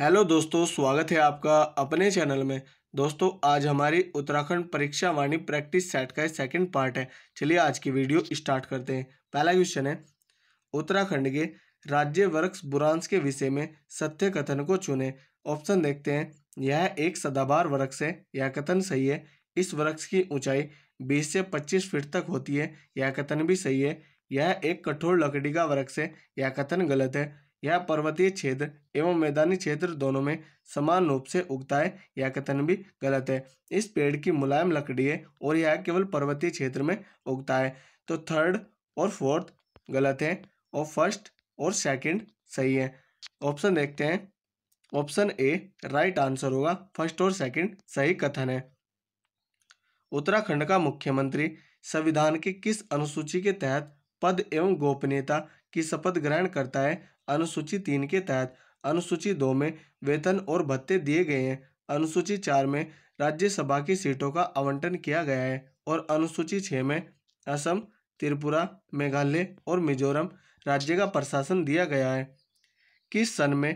hello दोस्तों स्वागत है आपका अपने चैनल में दोस्तों आज हमारी उत्तराखंड परीक्षा वाणी प्रैक्टिस सेट का सेकंड पार्ट है चलिए आज की वीडियो स्टार्ट करते हैं पहला क्वेश्चन है उत्तराखंड के राज्य वर्क्स बुरांस के विषय में सत्य कथन को चुने ऑप्शन देखते हैं यह एक सदाबार वृक्ष है यह कथन सही है इस वृक्ष की ऊंचाई बीस से पच्चीस फीट तक होती है यह कथन भी सही है यह एक कठोर लकड़ी का वृक्ष है यह कथन गलत है यह पर्वतीय क्षेत्र एवं मैदानी क्षेत्र दोनों में समान रूप से उगता है यह कथन भी गलत है इस पेड़ की मुलायम लकड़ी है और यह केवल पर्वतीय क्षेत्र में उगता है तो थर्ड और फोर्थ गलत है और फर्स्ट और सेकंड सही है ऑप्शन देखते हैं ऑप्शन ए राइट आंसर होगा फर्स्ट और सेकंड सही कथन है उत्तराखंड का मुख्यमंत्री संविधान की किस अनुसूची के तहत पद एवं गोपनीयता की शपथ ग्रहण करता है अनुसूची तीन के तहत अनुसूची दो में वेतन और भत्ते दिए गए हैं अनुसूची चार में राज्यसभा की सीटों का आवंटन किया गया है और अनुसूची छः में असम त्रिपुरा मेघालय और मिजोरम राज्य का प्रशासन दिया गया है किस सन में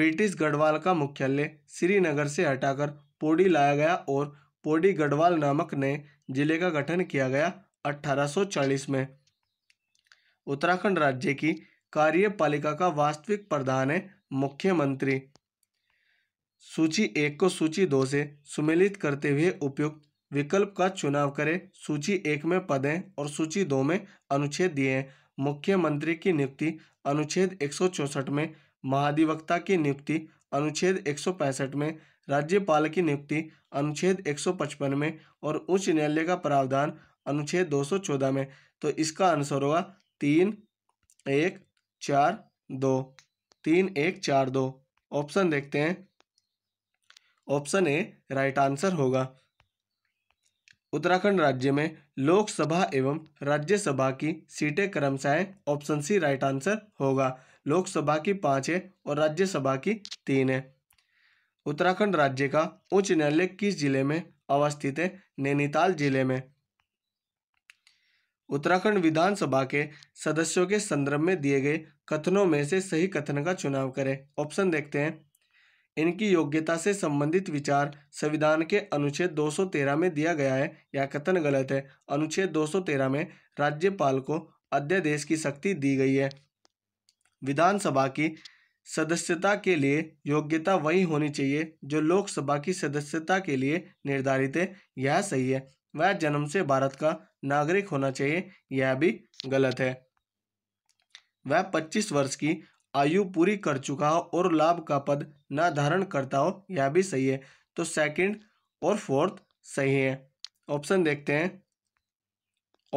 ब्रिटिश गढ़वाल का मुख्यालय श्रीनगर से हटाकर पोडी लाया गया और पोडी गढ़वाल नामक नए जिले का गठन किया गया 1840 में उत्तराखंड राज्य की कार्यपालिका का वास्तविक प्रधान है मुख्यमंत्री सूची एक को सूची दो से सुमिलित करते हुए उपयुक्त विकल्प का चुनाव करें सूची एक में पद हैं और सूची दो में अनुच्छेद दिए हैं मुख्यमंत्री की नियुक्ति अनुच्छेद एक में महाधिवक्ता की नियुक्ति अनुच्छेद एक में राज्यपाल की नियुक्ति अनुच्छेद 155 में और उच्च न्यायालय का प्रावधान अनुच्छेद 214 में तो इसका आंसर होगा तीन एक चार दो तीन एक चार दो ऑप्शन देखते हैं ऑप्शन ए राइट आंसर होगा उत्तराखंड राज्य में लोकसभा एवं राज्यसभा की सीटें क्रमशः ऑप्शन सी राइट आंसर होगा लोकसभा की पाँच है और राज्यसभा की तीन है उत्तराखंड राज्य का उच्च न्यायालय किस जिले में अवस्थित है नैनीताल जिले में उत्तराखंड विधानसभा के सदस्यों के संदर्भ में दिए गए कथनों में से सही कथन का चुनाव करें ऑप्शन देखते हैं इनकी योग्यता से संबंधित विचार संविधान के अनुच्छेद 213 में दिया गया है यह कथन गलत है अनुच्छेद 213 में राज्यपाल को अध्यादेश की शक्ति दी गई है विधानसभा की सदस्यता के लिए योग्यता वही होनी चाहिए जो लोकसभा की सदस्यता के लिए निर्धारित है यह सही है वह जन्म से भारत का नागरिक होना चाहिए यह भी गलत है वह पच्चीस वर्ष की आयु पूरी कर चुका हो और लाभ का पद न धारण करता हो यह भी सही है तो सेकंड और फोर्थ सही है ऑप्शन देखते हैं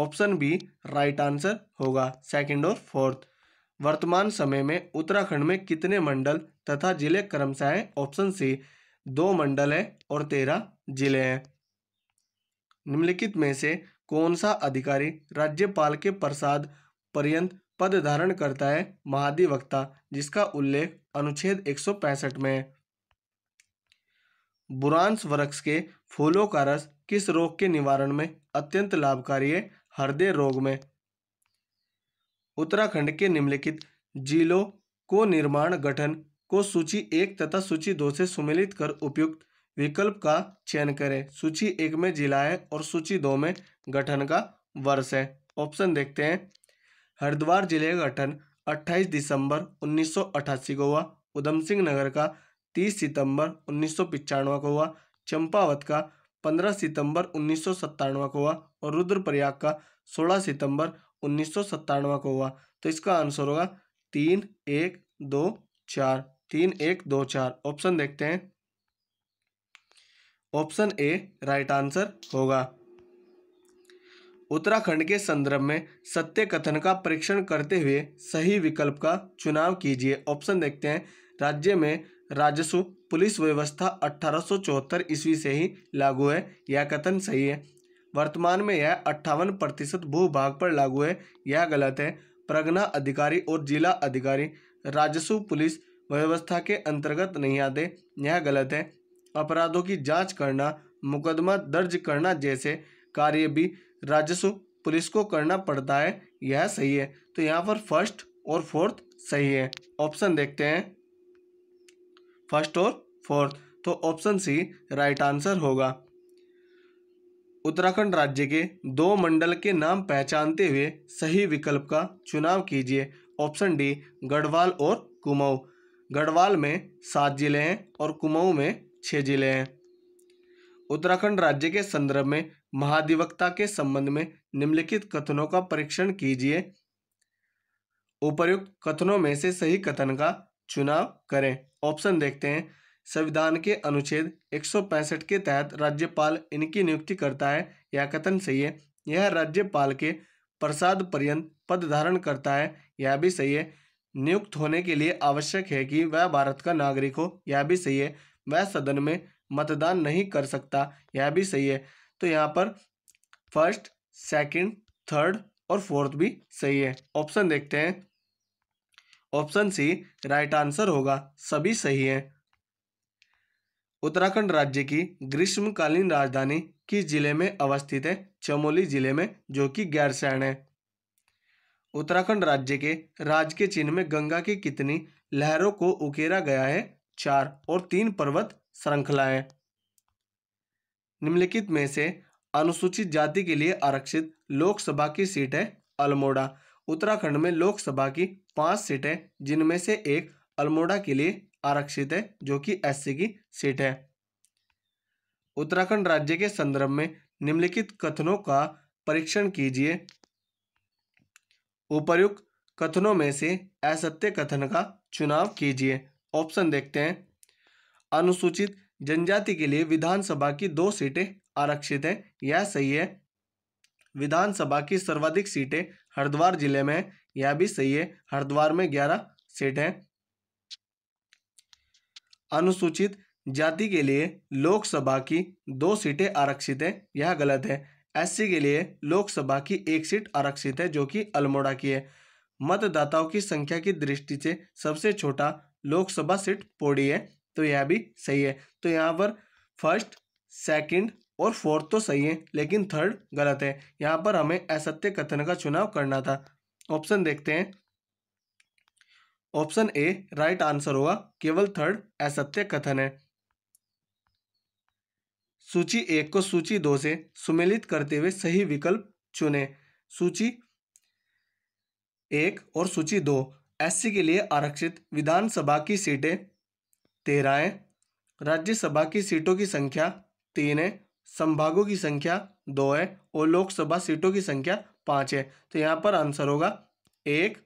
ऑप्शन बी राइट आंसर होगा सेकंड और फोर्थ वर्तमान समय में उत्तराखंड में कितने मंडल तथा जिले क्रमशः हैं ऑप्शन सी दो मंडल है और तेरह जिले हैं निम्नलिखित में से कौन सा अधिकारी राज्यपाल के प्रसाद पर्यंत पद धारण करता है महाधिवक्ता जिसका उल्लेख अनुच्छेद 165 में है बुरांस वृक्ष के फूलों का रस किस रोग के निवारण में अत्यंत लाभकारी है हृदय रोग में उत्तराखंड के निम्नलिखित जिलों को निर्माण गठन को सूची एक तथा सूची दो से सुमिलित कर उपयुक्त विकल्प का चयन करें सूची एक में जिला है और सूची दो में गठन का वर्ष है ऑप्शन देखते हैं हरिद्वार जिले का गठन 28 दिसंबर 1988 को हुआ उधम सिंह नगर का 30 सितंबर उन्नीस को हुआ चंपावत का 15 सितंबर उन्नीस को हुआ और रुद्रप्रयाग का 16 सितंबर उन्नीस को हुआ तो इसका आंसर होगा तीन एक दो चार तीन एक दो चार ऑप्शन देखते हैं ऑप्शन ए राइट आंसर होगा उत्तराखंड के संदर्भ में सत्य कथन का परीक्षण करते हुए सही विकल्प का चुनाव कीजिए ऑप्शन देखते हैं राज्य में राजस्व पुलिस व्यवस्था अठारह ईस्वी से ही लागू है यह कथन सही है वर्तमान में यह अट्ठावन प्रतिशत भूभाग पर लागू है यह गलत है प्रगना अधिकारी और जिला अधिकारी राजस्व पुलिस व्यवस्था के अंतर्गत नहीं आते यह गलत है अपराधों की जांच करना मुकदमा दर्ज करना जैसे कार्य भी राजस्व पुलिस को करना पड़ता है यह सही है तो यहाँ पर फर्स्ट और फोर्थ सही है ऑप्शन देखते हैं फर्स्ट और फोर्थ तो ऑप्शन सी राइट आंसर होगा उत्तराखंड राज्य के दो मंडल के नाम पहचानते हुए सही विकल्प का चुनाव कीजिए ऑप्शन डी गढ़वाल और कुमाऊं गढ़वाल में सात जिले हैं और कुमाऊं में छह जिले हैं उत्तराखंड राज्य के संदर्भ में महाधिवक्ता के संबंध में निम्नलिखित कथनों का परीक्षण कीजिए उपर्युक्त कथनों में से सही कथन का चुनाव करें ऑप्शन देखते हैं संविधान के अनुच्छेद 165 के तहत राज्यपाल इनकी नियुक्ति करता है यह कथन सही है यह राज्यपाल के प्रसाद पर्यंत पद धारण करता है यह भी सही है नियुक्त होने के लिए आवश्यक है कि वह भारत का नागरिक हो यह भी सही है वह सदन में मतदान नहीं कर सकता यह भी सही है तो यहाँ पर फर्स्ट सेकंड, थर्ड और फोर्थ भी सही है ऑप्शन देखते हैं ऑप्शन सी राइट आंसर होगा सभी सही है उत्तराखंड राज्य की ग्रीष्मकालीन राजधानी किस जिले में अवस्थित है चमोली जिले में जो कि गैरसैण है उत्तराखंड राज्य के राज के चिन्ह में गंगा की कितनी लहरों को उकेरा गया है चार और तीन पर्वत श्रृंखलाएं निम्नलिखित में से अनुसूचित जाति के लिए आरक्षित लोकसभा की सीट है अल्मोड़ा उत्तराखंड में लोकसभा की पांच सीटें जिनमें से एक अल्मोड़ा के लिए आरक्षित है जो कि एससी की सीट है उत्तराखंड राज्य के संदर्भ में निम्नलिखित कथनों का परीक्षण कीजिए उपर्युक्त कथनों में से असत्य कथन का चुनाव कीजिए ऑप्शन देखते हैं अनुसूचित जनजाति के लिए विधानसभा की दो सीटें आरक्षित हैं यह सही है विधानसभा की सर्वाधिक सीटें हरिद्वार जिले में यह भी सही है हरिद्वार में ग्यारह सीट हैं अनुसूचित जाति के लिए लोकसभा की दो सीटें आरक्षित हैं यह गलत है एससी के लिए लोकसभा की एक सीट आरक्षित है जो कि अल्मोड़ा की है मतदाताओं की संख्या की दृष्टि से सबसे छोटा लोकसभा सीट पड़ी है तो यह भी सही है तो यहाँ पर फर्स्ट सेकंड और फोर्थ तो सही है लेकिन थर्ड गलत है यहाँ पर हमें असत्य कथन का चुनाव करना था ऑप्शन देखते हैं ऑप्शन ए राइट आंसर होगा केवल थर्ड असत्य कथन है सूची एक को सूची दो से सुमेलित करते हुए सही विकल्प चुने सूची एक और सूची दो एससी के लिए आरक्षित विधानसभा की सीटें तेरह हैं राज्यसभा की सीटों की संख्या तीन है संभागों की संख्या दो है और लोकसभा सीटों की संख्या पाँच है तो यहाँ पर आंसर होगा एक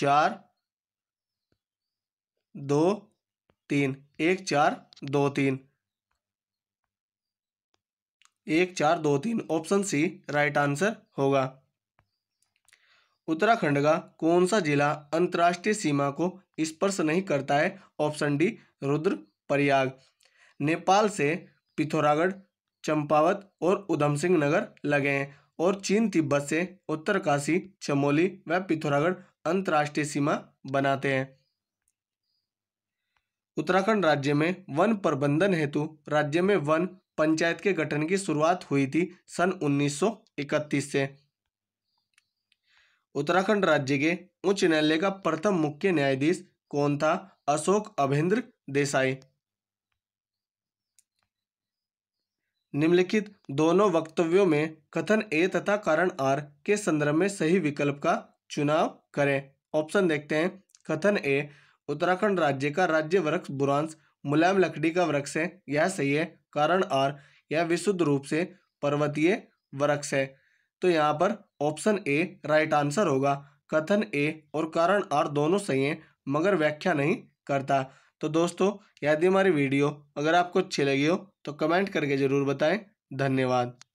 चार दो तीन एक चार दो तीन एक चार दो तीन ऑप्शन सी राइट आंसर होगा उत्तराखंड का कौन सा जिला अंतर्राष्ट्रीय सीमा को स्पर्श नहीं करता है ऑप्शन डी प्रयाग नेपाल से पिथौरागढ़ चंपावत और उधम सिंह नगर लगे हैं और चीन तिब्बत से उत्तरकाशी चमोली व पिथौरागढ़ अंतर्राष्ट्रीय सीमा बनाते हैं उत्तराखंड राज्य में वन प्रबंधन हेतु राज्य में वन पंचायत के गठन की शुरुआत हुई थी सन 1931 से उत्तराखंड राज्य के उच्च न्यायालय का प्रथम मुख्य न्यायाधीश कौन था अशोक अभेंद्र देसाई निम्नलिखित दोनों वक्तव्यों में कथन ए तथा कारण आर के संदर्भ में सही विकल्प का चुनाव करें ऑप्शन देखते हैं कथन ए उत्तराखंड राज्य का राज्य वृक्ष बुरांस मुलायम लकड़ी का वृक्ष है यह सही है कारण आर यह विशुद्ध रूप से पर्वतीय वृक्ष है तो यहाँ पर ऑप्शन ए राइट आंसर होगा कथन ए और कारण आर दोनों सही हैं मगर व्याख्या नहीं करता तो दोस्तों यदि हमारी वीडियो अगर आपको अच्छी लगी हो तो कमेंट करके ज़रूर बताएं धन्यवाद